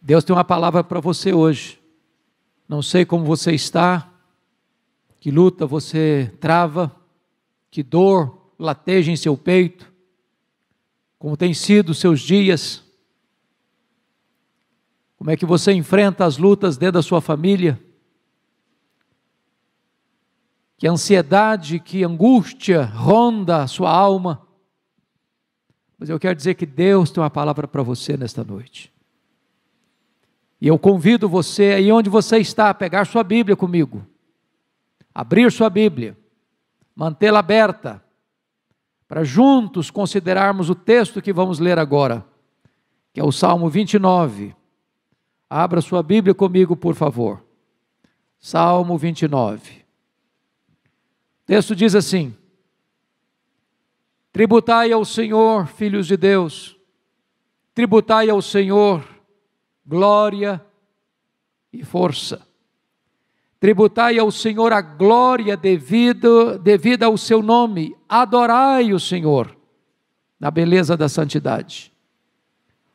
Deus tem uma palavra para você hoje. Não sei como você está, que luta você trava, que dor lateja em seu peito, como tem sido seus dias, como é que você enfrenta as lutas dentro da sua família, que ansiedade, que angústia ronda a sua alma. Mas eu quero dizer que Deus tem uma palavra para você nesta noite. E eu convido você aí onde você está a pegar sua Bíblia comigo, abrir sua Bíblia, mantê-la aberta, para juntos considerarmos o texto que vamos ler agora, que é o Salmo 29. Abra sua Bíblia comigo, por favor. Salmo 29. O texto diz assim: Tributai ao Senhor, filhos de Deus, tributai ao Senhor, glória e força. Tributai ao Senhor a glória devido, devida ao seu nome. Adorai o Senhor na beleza da santidade.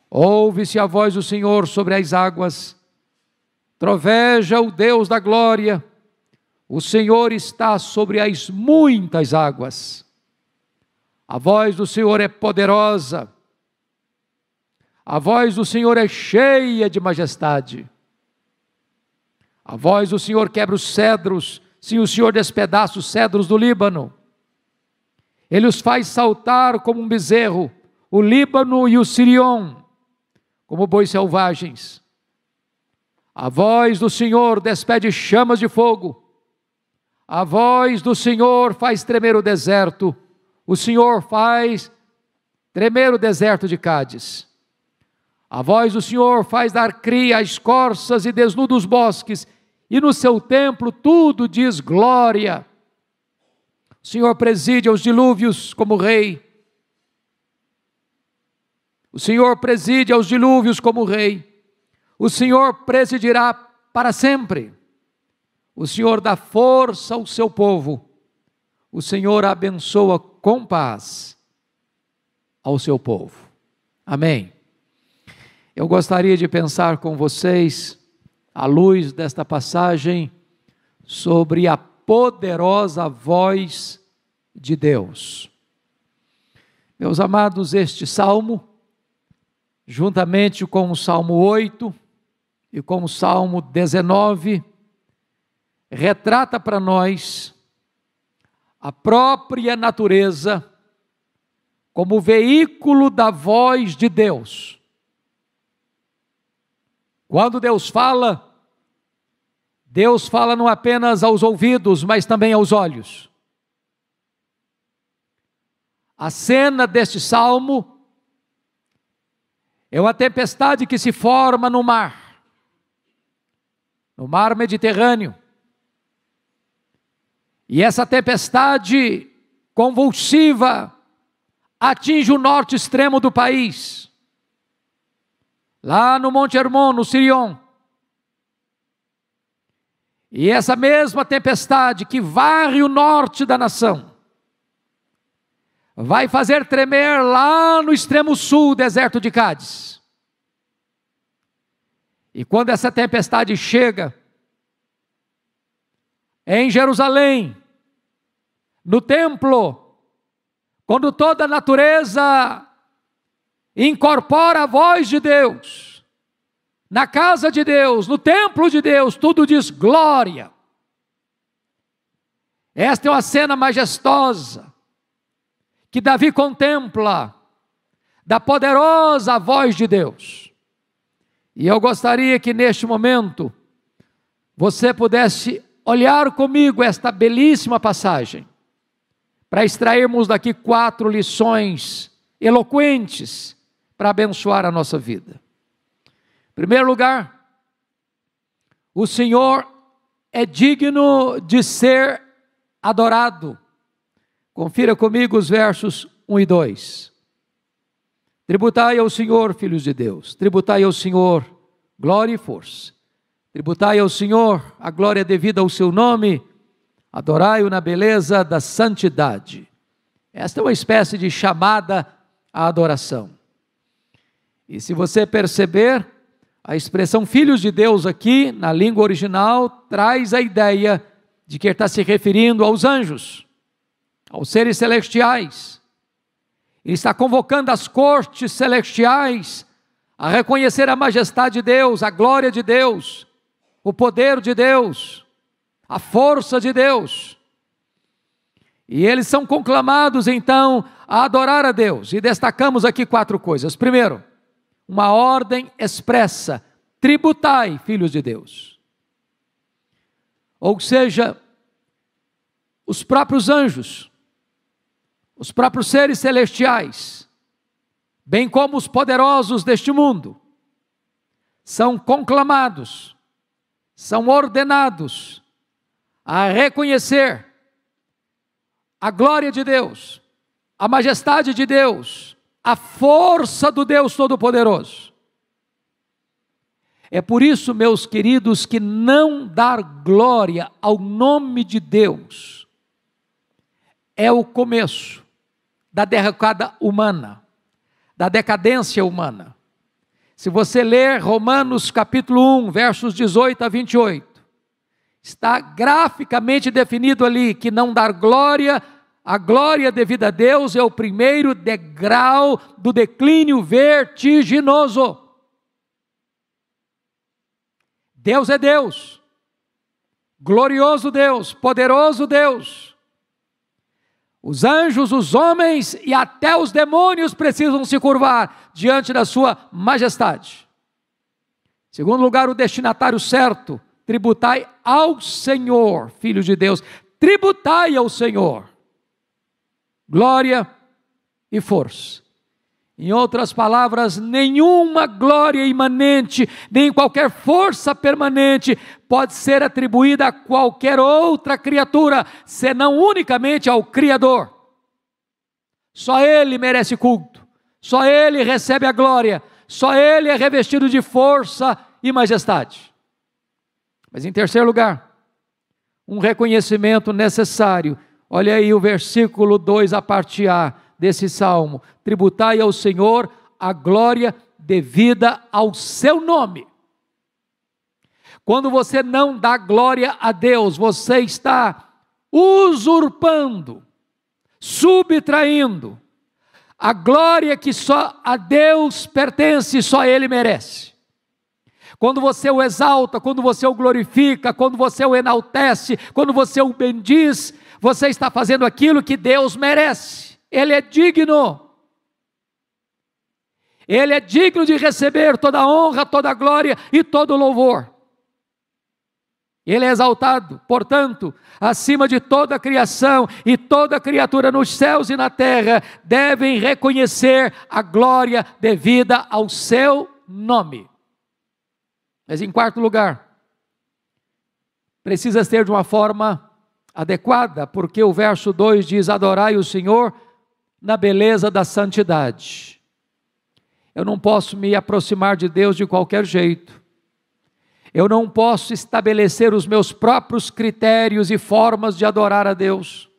Ouve-se a voz do Senhor sobre as águas. Troveja o Deus da glória. O Senhor está sobre as muitas águas. A voz do Senhor é poderosa. A voz do Senhor é cheia de majestade. A voz do Senhor quebra os cedros, sim, o Senhor despedaça os cedros do Líbano. Ele os faz saltar como um bezerro, o Líbano e o Sirion, como bois selvagens. A voz do Senhor despede chamas de fogo. A voz do Senhor faz tremer o deserto. O Senhor faz tremer o deserto de Cádiz. A voz do Senhor faz dar cria às corças e desnuda os bosques, e no seu templo tudo diz glória. O Senhor preside aos dilúvios como rei. O Senhor preside aos dilúvios como rei. O Senhor presidirá para sempre. O Senhor dá força ao seu povo. O Senhor abençoa com paz ao seu povo. Amém. Eu gostaria de pensar com vocês, à luz desta passagem, sobre a poderosa voz de Deus. Meus amados, este salmo, juntamente com o salmo 8 e com o salmo 19, retrata para nós a própria natureza como veículo da voz de Deus quando Deus fala, Deus fala não apenas aos ouvidos, mas também aos olhos. A cena deste salmo é uma tempestade que se forma no mar, no mar Mediterrâneo. E essa tempestade convulsiva atinge o norte extremo do país lá no Monte Hermon, no Sirion. E essa mesma tempestade que varre o norte da nação, vai fazer tremer lá no extremo sul, deserto de Cádiz. E quando essa tempestade chega em Jerusalém, no templo, quando toda a natureza incorpora a voz de Deus. Na casa de Deus, no templo de Deus, tudo diz glória. Esta é uma cena majestosa que Davi contempla da poderosa voz de Deus. E eu gostaria que neste momento você pudesse olhar comigo esta belíssima passagem, para extrairmos daqui quatro lições eloquentes para abençoar a nossa vida. Em primeiro lugar, o Senhor é digno de ser adorado. Confira comigo os versos 1 e 2. Tributai ao Senhor, filhos de Deus, tributai ao Senhor glória e força. Tributai ao Senhor a glória devida ao seu nome, adorai-o na beleza da santidade. Esta é uma espécie de chamada à adoração. E se você perceber, a expressão filhos de Deus aqui, na língua original, traz a ideia de que está se referindo aos anjos, aos seres celestiais. Ele está convocando as cortes celestiais a reconhecer a majestade de Deus, a glória de Deus, o poder de Deus, a força de Deus. E eles são conclamados então a adorar a Deus. E destacamos aqui quatro coisas. Primeiro, uma ordem expressa: tributai, filhos de Deus. Ou seja, os próprios anjos, os próprios seres celestiais, bem como os poderosos deste mundo, são conclamados, são ordenados a reconhecer a glória de Deus, a majestade de Deus, a força do Deus Todo-Poderoso. É por isso, meus queridos, que não dar glória ao nome de Deus é o começo da derrocada humana, da decadência humana. Se você ler Romanos capítulo 1, versos 18 a 28, está graficamente definido ali que não dar glória a glória devida a Deus é o primeiro degrau do declínio vertiginoso. Deus é Deus, glorioso Deus, poderoso Deus. Os anjos, os homens e até os demônios precisam se curvar diante da Sua majestade. Segundo lugar, o destinatário certo, tributai ao Senhor, Filho de Deus, tributai ao Senhor glória e força. Em outras palavras, nenhuma glória imanente, nem qualquer força permanente pode ser atribuída a qualquer outra criatura, senão unicamente ao Criador. Só Ele merece culto, só Ele recebe a glória, só Ele é revestido de força e majestade. Mas em terceiro lugar, um reconhecimento necessário Olha aí o versículo 2 a parte A desse salmo: Tributai ao Senhor a glória devida ao seu nome. Quando você não dá glória a Deus, você está usurpando, subtraindo a glória que só a Deus pertence, só Ele merece. Quando você o exalta, quando você o glorifica, quando você o enaltece, quando você o bendiz, você está fazendo aquilo que Deus merece. Ele é digno. Ele é digno de receber toda a honra, toda a glória e todo o louvor. Ele é exaltado, portanto, acima de toda a criação e toda criatura nos céus e na terra devem reconhecer a glória devida ao seu nome. Mas em quarto lugar, precisas ter de uma forma adequada, porque o verso 2 diz: Adorai o Senhor na beleza da santidade. Eu não posso me aproximar de Deus de qualquer jeito. Eu não posso estabelecer os meus próprios critérios e formas de adorar a Deus.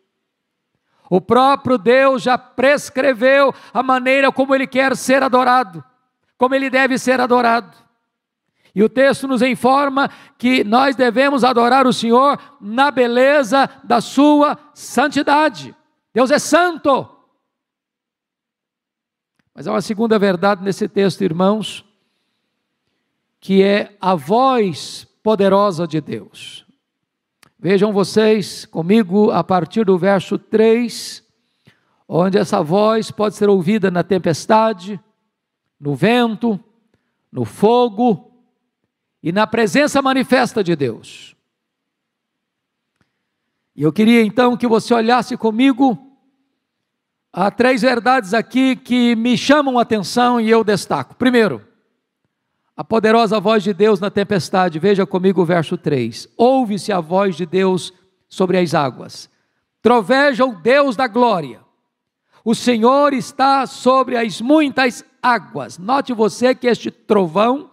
O próprio Deus já prescreveu a maneira como ele quer ser adorado, como ele deve ser adorado. E o texto nos informa que nós devemos adorar o Senhor na beleza da sua santidade. Deus é santo. Mas há uma segunda verdade nesse texto, irmãos, que é a voz poderosa de Deus. Vejam vocês comigo a partir do verso 3, onde essa voz pode ser ouvida na tempestade, no vento, no fogo, e na presença manifesta de Deus. E eu queria então que você olhasse comigo há três verdades aqui que me chamam a atenção e eu destaco. Primeiro, a poderosa voz de Deus na tempestade. Veja comigo o verso 3. Ouve-se a voz de Deus sobre as águas. Troveja o Deus da glória. O Senhor está sobre as muitas águas. Note você que este trovão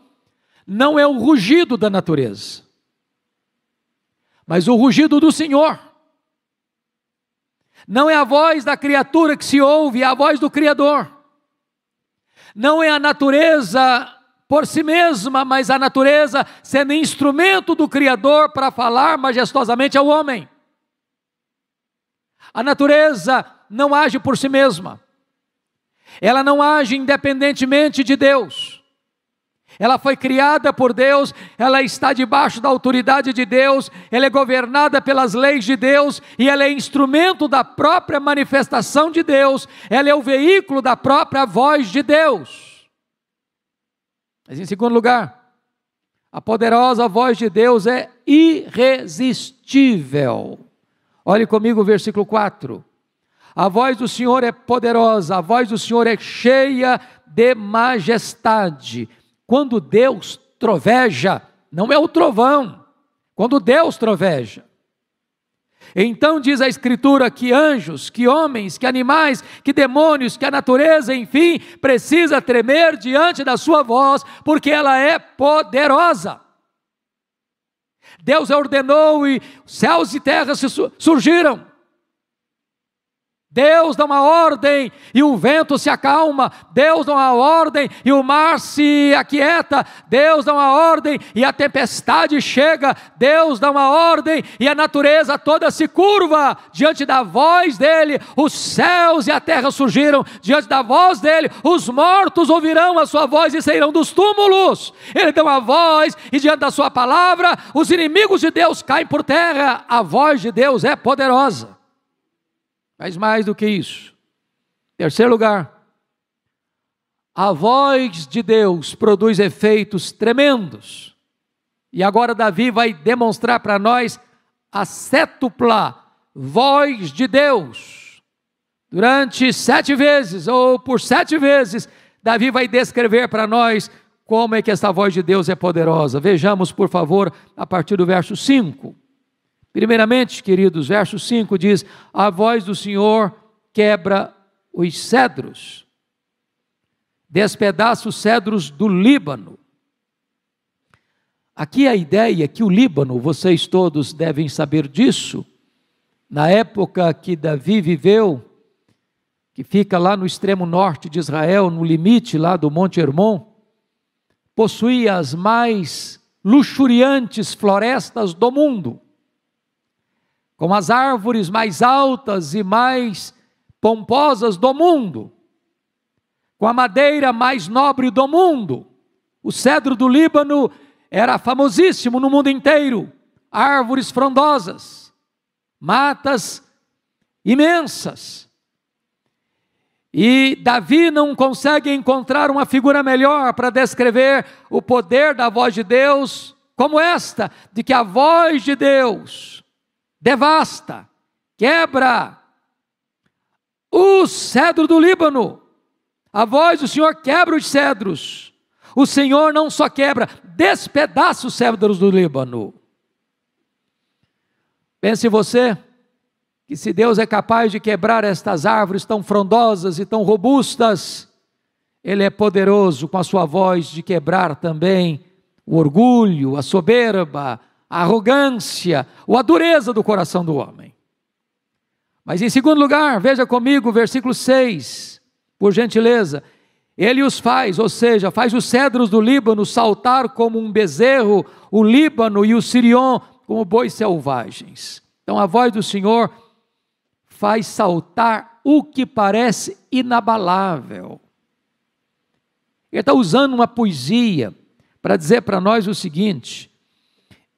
não é o rugido da natureza, mas o rugido do Senhor. Não é a voz da criatura que se ouve, é a voz do Criador. Não é a natureza por si mesma, mas a natureza sendo instrumento do Criador para falar majestosamente ao homem. A natureza não age por si mesma, ela não age independentemente de Deus ela foi criada por Deus, ela está debaixo da autoridade de Deus, ela é governada pelas leis de Deus e ela é instrumento da própria manifestação de Deus, ela é o veículo da própria voz de Deus. Mas em segundo lugar, a poderosa voz de Deus é irresistível. Olhe comigo o versículo 4. A voz do Senhor é poderosa, a voz do Senhor é cheia de majestade quando Deus troveja, não é o trovão, quando Deus troveja. Então diz a Escritura que anjos, que homens, que animais, que demônios, que a natureza, enfim, precisa tremer diante da sua voz, porque ela é poderosa. Deus ordenou e céus e terra surgiram. Deus dá uma ordem e o vento se acalma. Deus dá uma ordem e o mar se aquieta. Deus dá uma ordem e a tempestade chega. Deus dá uma ordem e a natureza toda se curva diante da voz dele. Os céus e a terra surgiram diante da voz dele. Os mortos ouvirão a sua voz e sairão dos túmulos. Ele dá uma voz e diante da sua palavra os inimigos de Deus caem por terra. A voz de Deus é poderosa. Mas mais do que isso. Terceiro lugar, a voz de Deus produz efeitos tremendos. E agora Davi vai demonstrar para nós a sétupla voz de Deus. Durante sete vezes, ou por sete vezes, Davi vai descrever para nós como é que essa voz de Deus é poderosa. Vejamos, por favor, a partir do verso 5. Primeiramente, queridos, verso 5 diz: A voz do Senhor quebra os cedros, despedaça os cedros do Líbano. Aqui a ideia que o Líbano, vocês todos devem saber disso, na época que Davi viveu, que fica lá no extremo norte de Israel, no limite lá do Monte Hermon, possuía as mais luxuriantes florestas do mundo como as árvores mais altas e mais pomposas do mundo, com a madeira mais nobre do mundo. O cedro do Líbano era famosíssimo no mundo inteiro, árvores frondosas, matas imensas. E Davi não consegue encontrar uma figura melhor para descrever o poder da voz de Deus, como esta, de que a voz de Deus devasta, quebra o cedro do Líbano. A voz do Senhor quebra os cedros. O Senhor não só quebra, despedaça os cedros do Líbano. Pense você que se Deus é capaz de quebrar estas árvores tão frondosas e tão robustas, Ele é poderoso com a sua voz de quebrar também o orgulho, a soberba, a arrogância ou a dureza do coração do homem. Mas em segundo lugar, veja comigo versículo 6, por gentileza. Ele os faz, ou seja, faz os cedros do Líbano saltar como um bezerro, o Líbano e o Sirion como bois selvagens. Então a voz do Senhor faz saltar o que parece inabalável. Ele está usando uma poesia para dizer para nós o seguinte: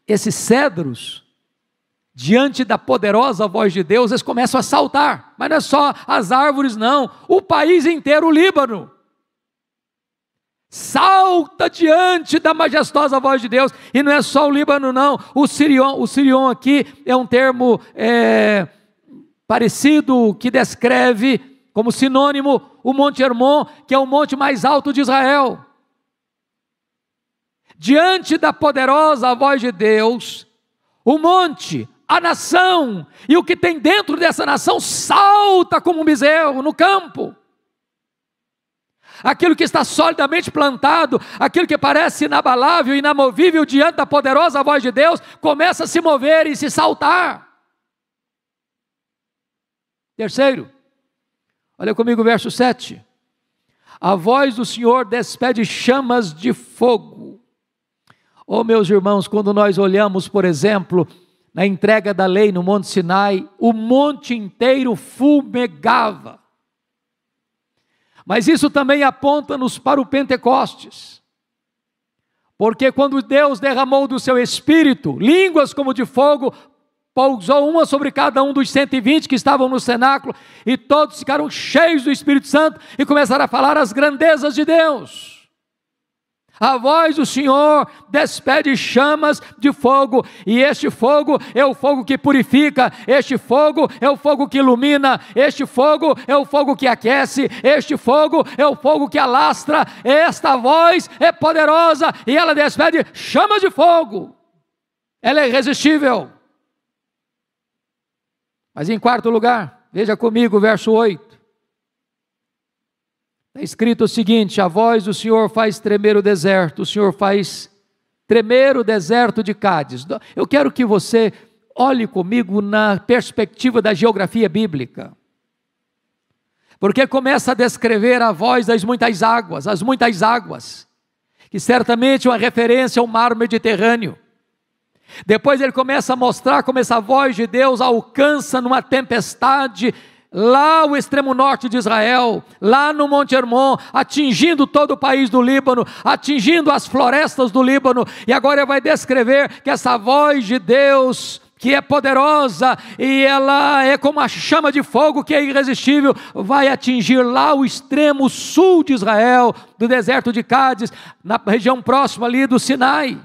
esses cedros, diante da poderosa voz de Deus, eles começam a saltar. Mas não é só as árvores, não. O país inteiro, o Líbano, salta diante da majestosa voz de Deus. E não é só o Líbano, não. O Sirion, o Sirion aqui é um termo é, parecido que descreve como sinônimo o Monte Hermon, que é o monte mais alto de Israel diante da poderosa voz de Deus, o monte, a nação e o que tem dentro dessa nação salta como um bezerro no campo. Aquilo que está solidamente plantado, aquilo que parece inabalável, inamovível diante da poderosa voz de Deus, começa a se mover e se saltar. Terceiro, olha comigo o verso 7. A voz do Senhor despede chamas de fogo Oh, meus irmãos, quando nós olhamos, por exemplo, na entrega da lei no Monte Sinai, o monte inteiro fumegava. Mas isso também aponta-nos para o Pentecostes. Porque quando Deus derramou do seu espírito, línguas como de fogo, pousou uma sobre cada um dos 120 que estavam no cenáculo, e todos ficaram cheios do Espírito Santo e começaram a falar as grandezas de Deus. A voz do Senhor despede chamas de fogo, e este fogo é o fogo que purifica, este fogo é o fogo que ilumina, este fogo é o fogo que aquece, este fogo é o fogo que alastra. Esta voz é poderosa e ela despede chamas de fogo. Ela é irresistível. Mas em quarto lugar, veja comigo o verso 8. Está escrito o seguinte: a voz do Senhor faz tremer o deserto, o Senhor faz tremer o deserto de Cádiz. Eu quero que você olhe comigo na perspectiva da geografia bíblica. Porque começa a descrever a voz das muitas águas, as muitas águas, que certamente é uma referência ao mar Mediterrâneo. Depois ele começa a mostrar como essa voz de Deus alcança numa tempestade lá o extremo norte de Israel, lá no Monte Hermon, atingindo todo o país do Líbano, atingindo as florestas do Líbano, e agora vai descrever que essa voz de Deus que é poderosa e ela é como a chama de fogo que é irresistível, vai atingir lá o extremo sul de Israel, do deserto de Cádiz, na região próxima ali do Sinai.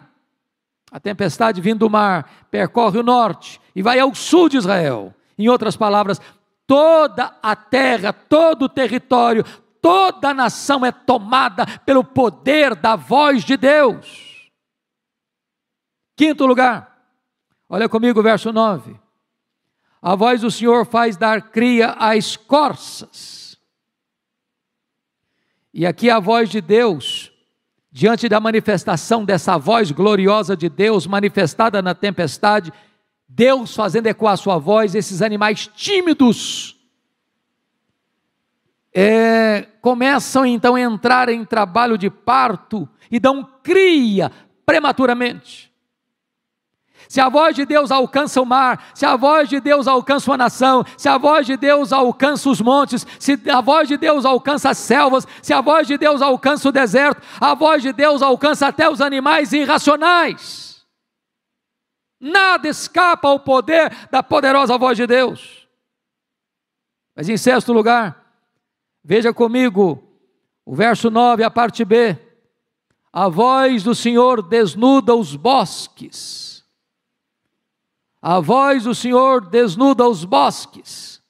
A tempestade vindo do mar percorre o norte e vai ao sul de Israel. Em outras palavras, toda a terra, todo o território, toda a nação é tomada pelo poder da voz de Deus. Quinto lugar, olha comigo o verso 9. A voz do Senhor faz dar cria às escorças. E aqui a voz de Deus, diante da manifestação dessa voz gloriosa de Deus, manifestada na tempestade, Deus fazendo ecoar a sua voz, esses animais tímidos é, começam então a entrar em trabalho de parto e dão cria prematuramente. Se a voz de Deus alcança o mar, se a voz de Deus alcança uma nação, se a voz de Deus alcança os montes, se a voz de Deus alcança as selvas, se a voz de Deus alcança o deserto, a voz de Deus alcança até os animais irracionais. Nada escapa ao poder da poderosa voz de Deus. Mas em sexto lugar, veja comigo o verso 9, a parte B. A voz do Senhor desnuda os bosques. A voz do Senhor desnuda os bosques.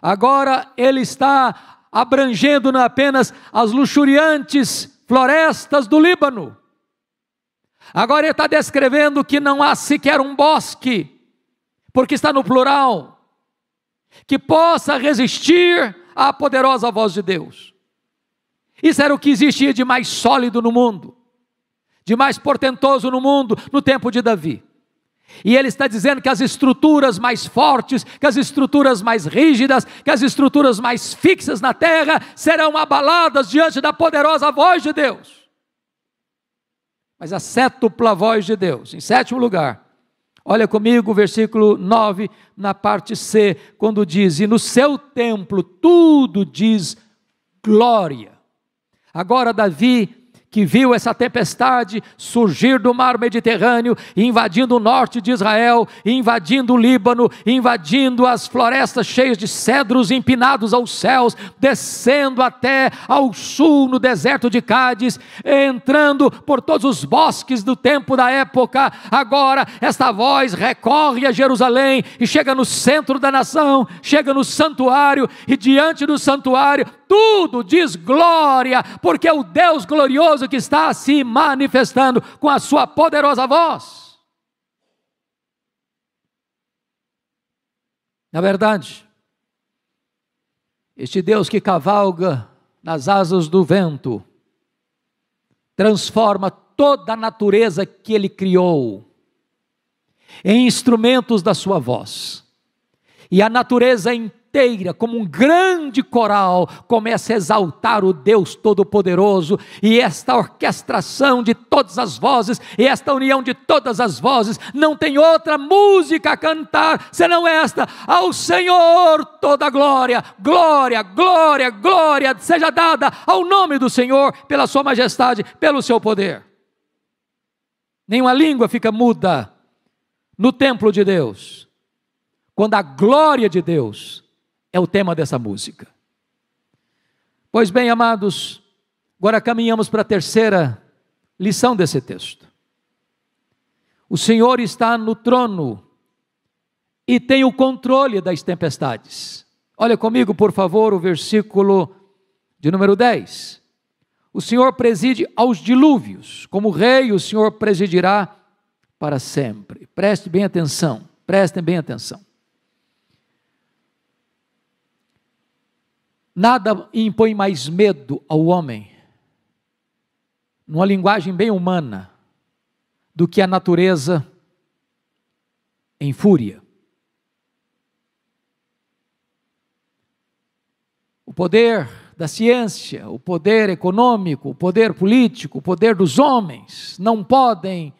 Agora ele está abrangendo não apenas as luxuriantes florestas do Líbano, Agora ele está descrevendo que não há sequer um bosque, porque está no plural, que possa resistir à poderosa voz de Deus. Isso era o que existia de mais sólido no mundo, de mais portentoso no mundo no tempo de Davi. E ele está dizendo que as estruturas mais fortes, que as estruturas mais rígidas, que as estruturas mais fixas na terra serão abaladas diante da poderosa voz de Deus mas a sétupla voz de Deus. Em sétimo lugar, olha comigo o versículo 9, na parte C, quando diz: E no seu templo tudo diz glória. Agora, Davi que viu essa tempestade surgir do mar Mediterrâneo, invadindo o norte de Israel, invadindo o Líbano, invadindo as florestas cheias de cedros empinados aos céus, descendo até ao sul no deserto de Cádiz, entrando por todos os bosques do tempo da época. Agora, esta voz recorre a Jerusalém e chega no centro da nação, chega no santuário e diante do santuário, tudo diz glória, porque o Deus glorioso poderoso que está se manifestando com a sua poderosa voz. Na verdade, este Deus que cavalga nas asas do vento, transforma toda a natureza que ele criou em instrumentos da sua voz. E a natureza em inteira, como um grande coral, começa a exaltar o Deus Todo-Poderoso, e esta orquestração de todas as vozes, e esta união de todas as vozes, não tem outra música a cantar senão esta: Ao Senhor toda glória, glória, glória, glória, seja dada ao nome do Senhor, pela Sua majestade, pelo seu poder. Nenhuma língua fica muda no templo de Deus quando a glória de Deus é o tema dessa música. Pois bem, amados, agora caminhamos para a terceira lição desse texto. O Senhor está no trono e tem o controle das tempestades. Olha comigo, por favor, o versículo de número 10. O Senhor preside aos dilúvios, como rei, o Senhor presidirá para sempre. Preste bem atenção, prestem bem atenção. Nada impõe mais medo ao homem, numa linguagem bem humana, do que a natureza em fúria. O poder da ciência, o poder econômico, o poder político, o poder dos homens não podem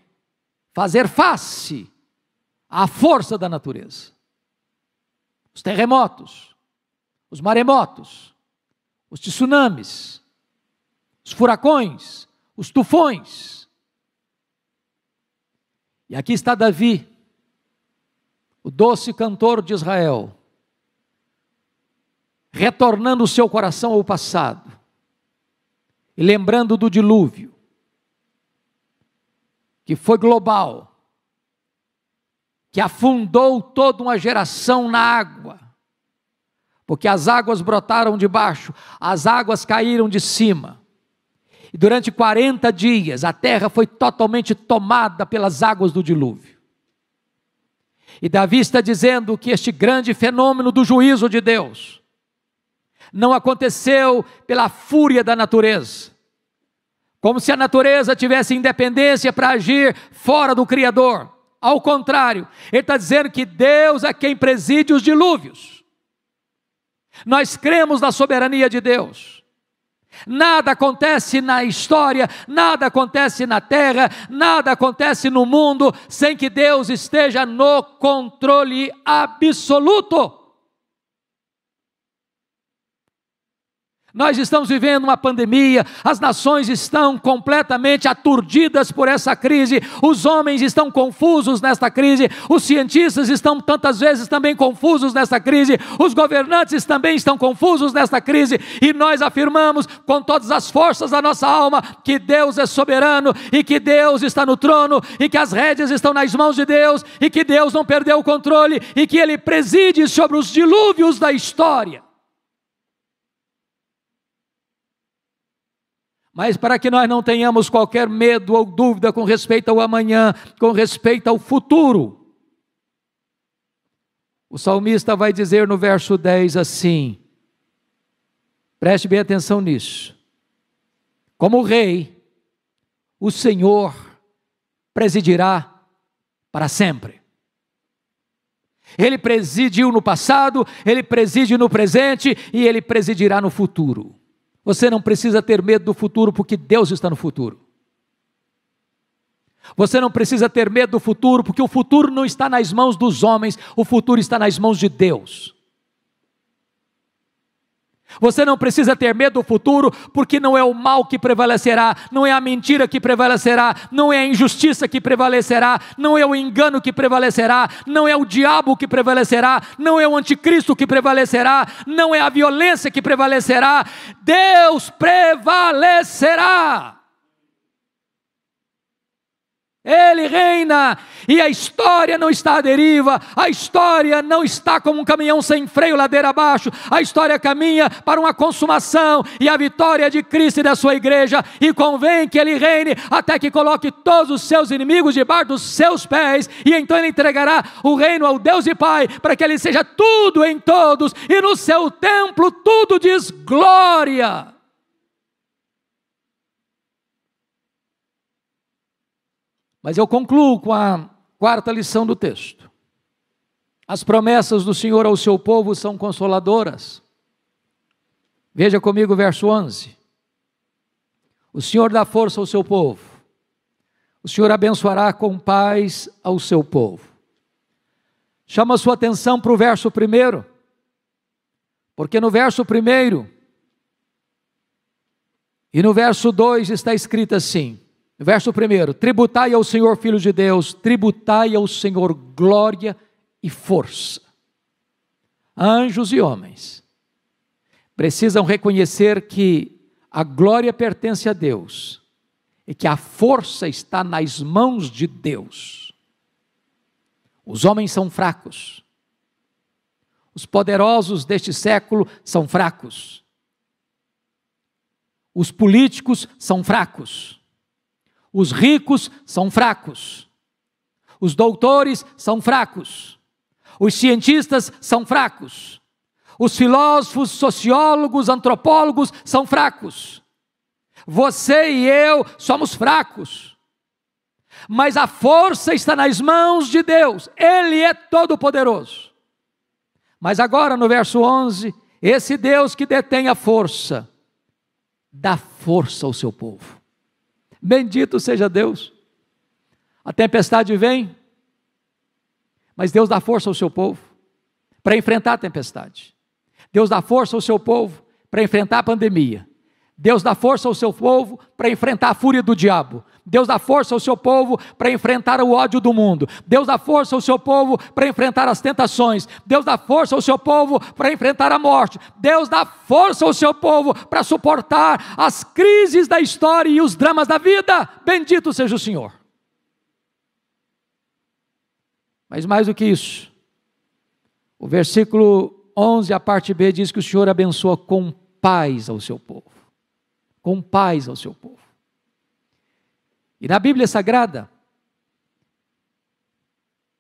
fazer face à força da natureza. Os terremotos, os maremotos, os tsunamis, os furacões, os tufões. E aqui está Davi, o doce cantor de Israel, retornando o seu coração ao passado e lembrando do dilúvio, que foi global, que afundou toda uma geração na água porque as águas brotaram de baixo, as águas caíram de cima. E durante 40 dias a terra foi totalmente tomada pelas águas do dilúvio. E Davi está dizendo que este grande fenômeno do juízo de Deus não aconteceu pela fúria da natureza, como se a natureza tivesse independência para agir fora do Criador. Ao contrário, ele está dizendo que Deus é quem preside os dilúvios. Nós cremos na soberania de Deus. Nada acontece na história, nada acontece na terra, nada acontece no mundo sem que Deus esteja no controle absoluto. Nós estamos vivendo uma pandemia, as nações estão completamente aturdidas por essa crise, os homens estão confusos nesta crise, os cientistas estão tantas vezes também confusos nesta crise, os governantes também estão confusos nesta crise, e nós afirmamos com todas as forças da nossa alma que Deus é soberano e que Deus está no trono e que as rédeas estão nas mãos de Deus e que Deus não perdeu o controle e que ele preside sobre os dilúvios da história. Mas para que nós não tenhamos qualquer medo ou dúvida com respeito ao amanhã, com respeito ao futuro, o salmista vai dizer no verso 10 assim: preste bem atenção nisso. Como rei, o Senhor presidirá para sempre. Ele presidiu no passado, ele preside no presente e ele presidirá no futuro. Você não precisa ter medo do futuro, porque Deus está no futuro. Você não precisa ter medo do futuro, porque o futuro não está nas mãos dos homens, o futuro está nas mãos de Deus. Você não precisa ter medo do futuro, porque não é o mal que prevalecerá, não é a mentira que prevalecerá, não é a injustiça que prevalecerá, não é o engano que prevalecerá, não é o diabo que prevalecerá, não é o anticristo que prevalecerá, não é a violência que prevalecerá. Deus prevalecerá. Ele reina e a história não está à deriva, a história não está como um caminhão sem freio ladeira abaixo, a história caminha para uma consumação e a vitória de Cristo e da sua igreja, e convém que ele reine até que coloque todos os seus inimigos debaixo dos seus pés, e então ele entregará o reino ao Deus e Pai, para que ele seja tudo em todos, e no seu templo tudo diz glória. Mas eu concluo com a quarta lição do texto. As promessas do Senhor ao seu povo são consoladoras. Veja comigo o verso 11. O Senhor dá força ao seu povo. O Senhor abençoará com paz ao seu povo. Chama sua atenção para o verso primeiro, porque no verso primeiro e no verso 2 está escrito assim: Verso 1: Tributai ao Senhor, Filho de Deus, tributai ao Senhor glória e força. Anjos e homens precisam reconhecer que a glória pertence a Deus e que a força está nas mãos de Deus. Os homens são fracos. Os poderosos deste século são fracos. Os políticos são fracos. Os ricos são fracos. Os doutores são fracos. Os cientistas são fracos. Os filósofos, sociólogos, antropólogos são fracos. Você e eu somos fracos. Mas a força está nas mãos de Deus. Ele é todo-poderoso. Mas agora no verso 11, esse Deus que detém a força, dá força ao seu povo. Bendito seja Deus. A tempestade vem, mas Deus dá força ao seu povo para enfrentar a tempestade. Deus dá força ao seu povo para enfrentar a pandemia. Deus dá força ao seu povo para enfrentar a fúria do diabo. Deus dá força ao seu povo para enfrentar o ódio do mundo. Deus dá força ao seu povo para enfrentar as tentações. Deus dá força ao seu povo para enfrentar a morte. Deus dá força ao seu povo para suportar as crises da história e os dramas da vida. Bendito seja o Senhor. Mas mais do que isso, o versículo 11, a parte B, diz que o Senhor abençoa com paz ao seu povo com paz ao seu povo. E na Bíblia Sagrada,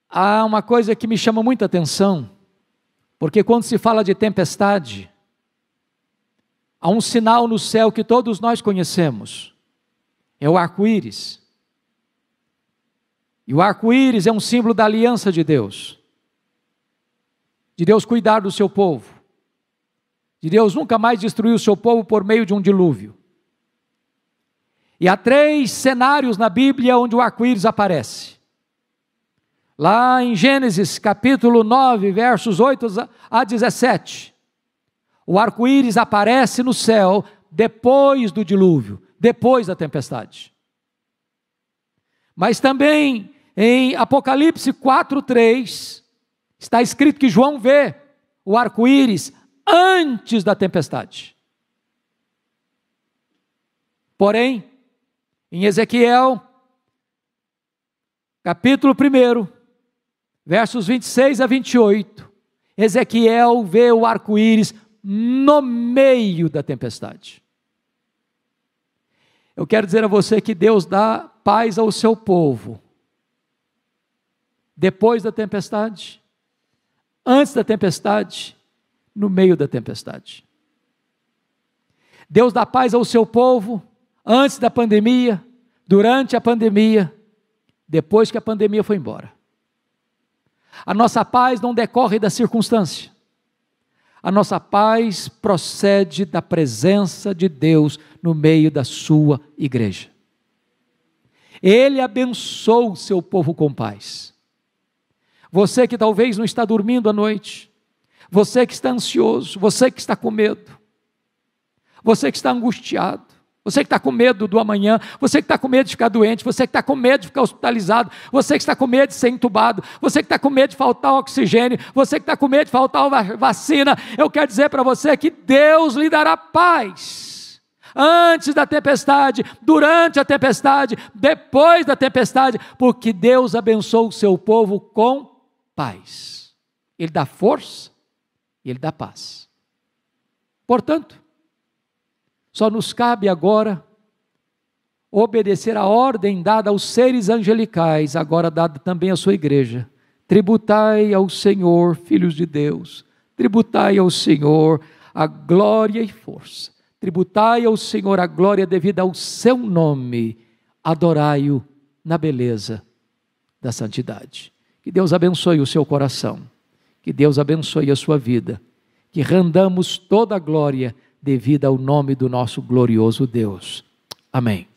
há uma coisa que me chama muita atenção, porque quando se fala de tempestade, há um sinal no céu que todos nós conhecemos: é o arco-íris. E o arco-íris é um símbolo da aliança de Deus, de Deus cuidar do seu povo, de Deus nunca mais destruir o seu povo por meio de um dilúvio. E há três cenários na Bíblia onde o arco-íris aparece. Lá em Gênesis capítulo 9, versos 8 a 17, o arco-íris aparece no céu depois do dilúvio, depois da tempestade. Mas também em Apocalipse 3, está escrito que João vê o arco-íris antes da tempestade. Porém, em Ezequiel, capítulo 1, versos 26 a 28, Ezequiel vê o arco-íris no meio da tempestade. Eu quero dizer a você que Deus dá paz ao seu povo. Depois da tempestade, antes da tempestade, no meio da tempestade. Deus dá paz ao seu povo antes da pandemia, durante a pandemia, depois que a pandemia foi embora. A nossa paz não decorre da circunstância. A nossa paz procede da presença de Deus no meio da sua igreja. Ele abençoou o seu povo com paz. Você que talvez não está dormindo à noite, você que está ansioso, você que está com medo, você que está angustiado, você que está com medo do amanhã, você que está com medo de ficar doente, você que está com medo de ficar hospitalizado, você que está com medo de ser entubado, você que está com medo de faltar oxigênio, você que está com medo de faltar vacina, eu quero dizer para você que Deus lhe dará paz. Antes da tempestade, durante a tempestade, depois da tempestade, porque Deus abençoa o seu povo com paz. Ele dá força e ele dá paz. Portanto, só nos cabe agora obedecer a ordem dada aos seres angelicais, agora dada também à sua igreja. Tributai ao Senhor, filhos de Deus, tributai ao Senhor a glória e força. Tributai ao Senhor a glória devida ao seu nome. Adorai-o na beleza da santidade. Que Deus abençoe o seu coração. Que Deus abençoe a sua vida. Que rendamos toda a glória devido ao nome do nosso glorioso Deus. Amém.